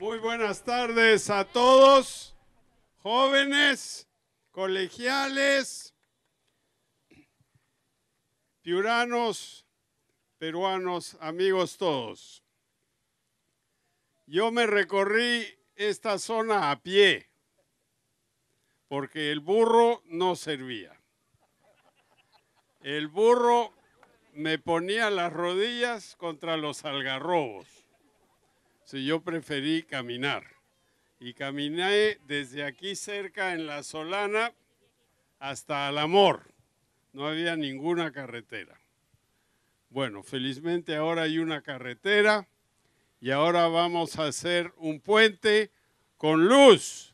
Muy buenas tardes a todos, jóvenes, colegiales, piuranos, peruanos, amigos todos. Yo me recorrí esta zona a pie porque el burro no servía. El burro me ponía las rodillas contra los algarrobos yo preferí caminar. Y caminé desde aquí cerca en La Solana hasta Alamor. No había ninguna carretera. Bueno, felizmente ahora hay una carretera y ahora vamos a hacer un puente con luz.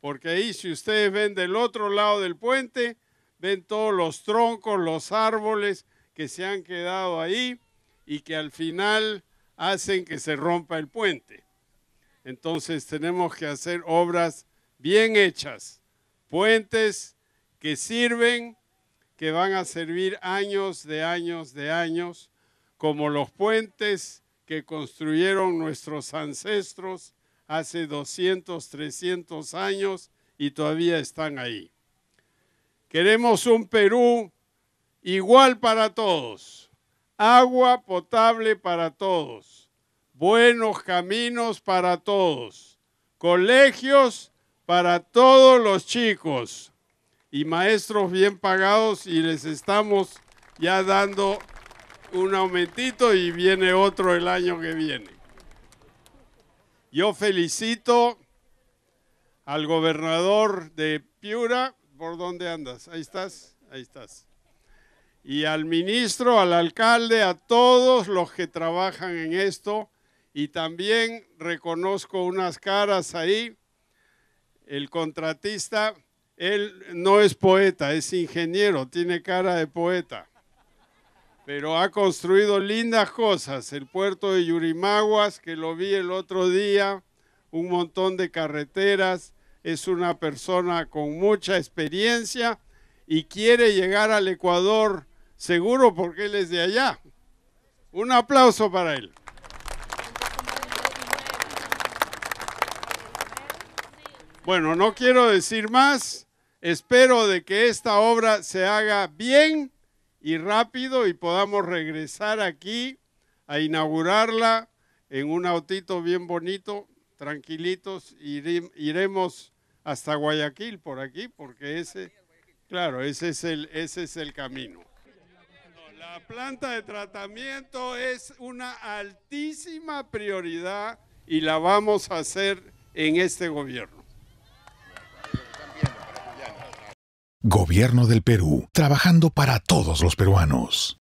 Porque ahí si ustedes ven del otro lado del puente, ven todos los troncos, los árboles que se han quedado ahí y que al final hacen que se rompa el puente. Entonces tenemos que hacer obras bien hechas, puentes que sirven, que van a servir años de años de años, como los puentes que construyeron nuestros ancestros hace 200, 300 años y todavía están ahí. Queremos un Perú igual para todos, agua potable para todos, buenos caminos para todos, colegios para todos los chicos y maestros bien pagados y les estamos ya dando un aumentito y viene otro el año que viene. Yo felicito al gobernador de Piura, ¿por dónde andas? Ahí estás, ahí estás y al ministro, al alcalde, a todos los que trabajan en esto. Y también reconozco unas caras ahí. El contratista, él no es poeta, es ingeniero, tiene cara de poeta. Pero ha construido lindas cosas. El puerto de Yurimaguas, que lo vi el otro día, un montón de carreteras. Es una persona con mucha experiencia y quiere llegar al Ecuador seguro porque él es de allá. Un aplauso para él. Bueno, no quiero decir más. Espero de que esta obra se haga bien y rápido y podamos regresar aquí a inaugurarla en un autito bien bonito, tranquilitos. Iremos hasta Guayaquil por aquí porque ese, claro, ese es el, ese es el camino. La planta de tratamiento es una altísima prioridad y la vamos a hacer en este gobierno. Gobierno del Perú, trabajando para todos los peruanos.